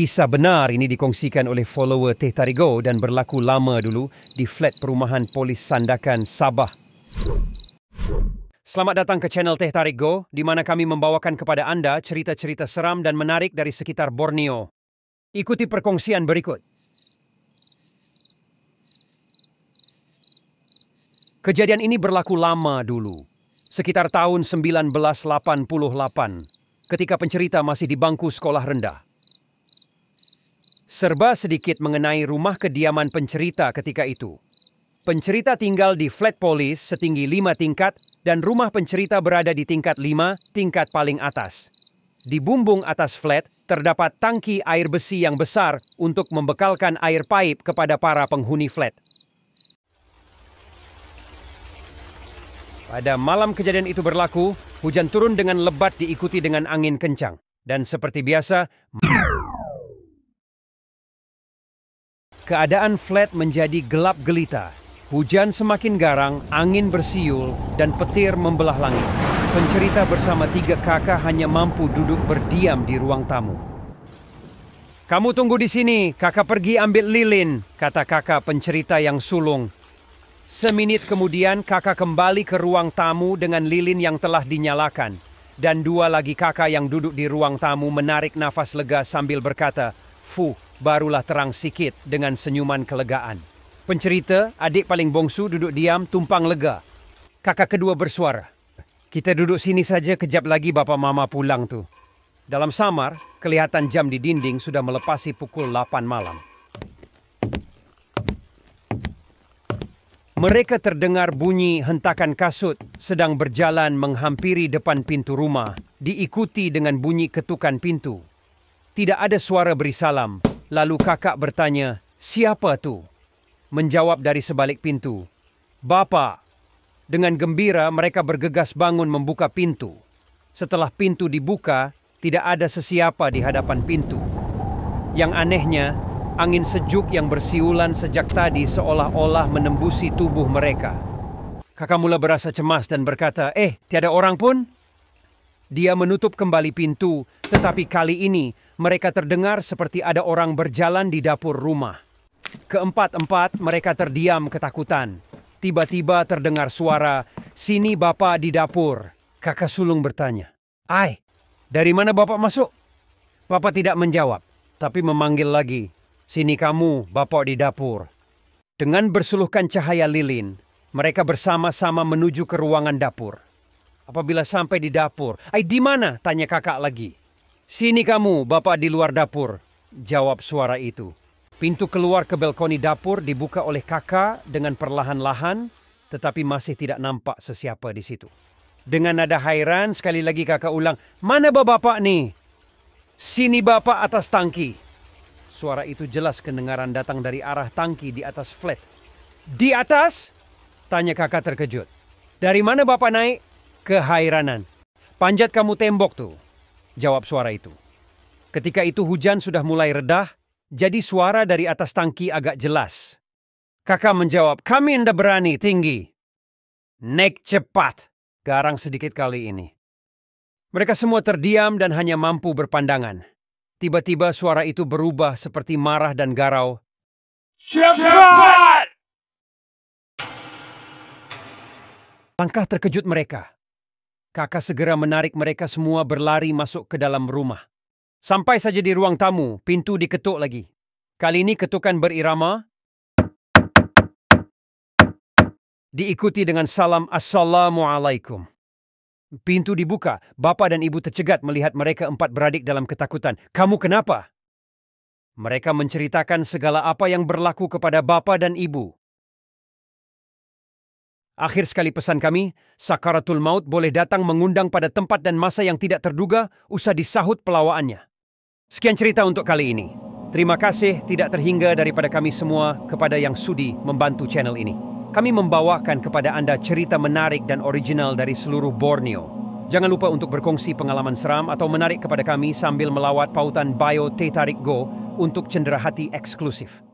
kisah benar ini dikongsikan oleh follower Teh Tarigo dan berlaku lama dulu di flat perumahan polis Sandakan Sabah. Selamat datang ke channel Teh Tarigo di mana kami membawakan kepada anda cerita-cerita seram dan menarik dari sekitar Borneo. Ikuti perkongsian berikut. Kejadian ini berlaku lama dulu, sekitar tahun 1988 ketika pencerita masih di bangku sekolah rendah. Serba sedikit mengenai rumah kediaman pencerita ketika itu. Pencerita tinggal di flat polis setinggi lima tingkat dan rumah pencerita berada di tingkat lima, tingkat paling atas. Di bumbung atas flat terdapat tangki air besi yang besar untuk membekalkan air paip kepada para penghuni flat. Pada malam kejadian itu berlaku, hujan turun dengan lebat diikuti dengan angin kencang. Dan seperti biasa... Keadaan flat menjadi gelap gelita. Hujan semakin garang, angin bersiul, dan petir membelah langit. Pencerita bersama tiga kakak hanya mampu duduk berdiam di ruang tamu. Kamu tunggu di sini, kakak pergi ambil lilin, kata kakak pencerita yang sulung. Seminit kemudian kakak kembali ke ruang tamu dengan lilin yang telah dinyalakan. Dan dua lagi kakak yang duduk di ruang tamu menarik nafas lega sambil berkata, Fuh, barulah terang sikit dengan senyuman kelegaan. Pencerita, adik paling bongsu duduk diam, tumpang lega. Kakak kedua bersuara. Kita duduk sini saja kejap lagi bapa mama pulang tu. Dalam samar, kelihatan jam di dinding sudah melepasi pukul 8 malam. Mereka terdengar bunyi hentakan kasut sedang berjalan menghampiri depan pintu rumah, diikuti dengan bunyi ketukan pintu. Tidak ada suara beri salam, Lalu kakak bertanya, siapa tu? Menjawab dari sebalik pintu, Bapa. Dengan gembira mereka bergegas bangun membuka pintu. Setelah pintu dibuka, tidak ada sesiapa di hadapan pintu. Yang anehnya, angin sejuk yang bersiulan sejak tadi seolah-olah menembusi tubuh mereka. Kakak mula berasa cemas dan berkata, eh, tiada orang pun? Dia menutup kembali pintu, tetapi kali ini mereka terdengar seperti ada orang berjalan di dapur rumah. Keempat-empat mereka terdiam ketakutan. Tiba-tiba terdengar suara, sini bapak di dapur. Kakak sulung bertanya, Ai, dari mana bapak masuk? Bapak tidak menjawab, tapi memanggil lagi, sini kamu bapak di dapur. Dengan bersuluhkan cahaya lilin, mereka bersama-sama menuju ke ruangan dapur apabila sampai di dapur. Ai di mana? Tanya kakak lagi. Sini kamu, bapak di luar dapur. Jawab suara itu. Pintu keluar ke balkoni dapur dibuka oleh kakak dengan perlahan-lahan, tetapi masih tidak nampak sesiapa di situ. Dengan nada hairan, sekali lagi kakak ulang, Mana bapak ni? Sini bapak atas tangki. Suara itu jelas kedengaran datang dari arah tangki di atas flat. Di atas? Tanya kakak terkejut. Dari mana bapak naik? kehairanan. Panjat kamu tembok tuh, jawab suara itu. Ketika itu hujan sudah mulai redah, jadi suara dari atas tangki agak jelas. Kakak menjawab, kami ndak berani tinggi. Naik cepat, garang sedikit kali ini. Mereka semua terdiam dan hanya mampu berpandangan. Tiba-tiba suara itu berubah seperti marah dan garau. Cepat! Langkah terkejut mereka. Kakak segera menarik mereka semua berlari masuk ke dalam rumah. Sampai saja di ruang tamu, pintu diketuk lagi. Kali ini ketukan berirama. Diikuti dengan salam Assalamualaikum. Pintu dibuka, bapa dan ibu tercegat melihat mereka empat beradik dalam ketakutan. Kamu kenapa? Mereka menceritakan segala apa yang berlaku kepada bapa dan ibu. Akhir sekali pesan kami, Sakaratul Maut boleh datang mengundang pada tempat dan masa yang tidak terduga usah disahut pelawaannya. Sekian cerita untuk kali ini. Terima kasih tidak terhingga daripada kami semua kepada yang sudi membantu channel ini. Kami membawakan kepada anda cerita menarik dan original dari seluruh Borneo. Jangan lupa untuk berkongsi pengalaman seram atau menarik kepada kami sambil melawat pautan Bio Tetarik Go untuk cenderahati eksklusif.